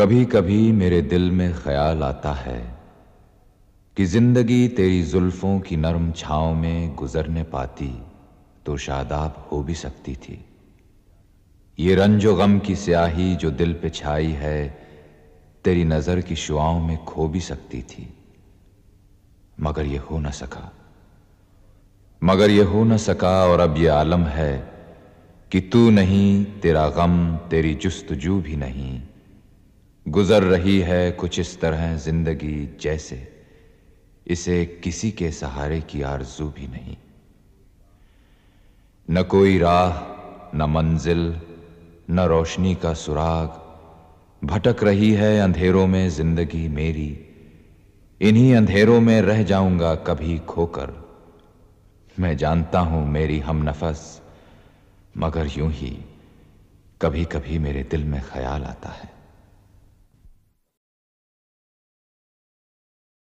कभी कभी मेरे दिल में ख्याल आता है कि जिंदगी तेरी जुल्फों की नरम छाओं में गुजरने पाती तो शादाब हो भी सकती थी ये रंजो गम की स्याही जो दिल पे छाई है तेरी नज़र की शुआओं में खो भी सकती थी मगर ये हो न सका मगर ये हो न सका और अब ये आलम है कि तू नहीं तेरा गम तेरी जुस्तजू भी नहीं गुजर रही है कुछ इस तरह जिंदगी जैसे इसे किसी के सहारे की आरजू भी नहीं न कोई राह न मंजिल न रोशनी का सुराग भटक रही है अंधेरों में जिंदगी मेरी इन्हीं अंधेरों में रह जाऊंगा कभी खोकर मैं जानता हूं मेरी हम नफस मगर यूं ही कभी कभी मेरे दिल में ख्याल आता है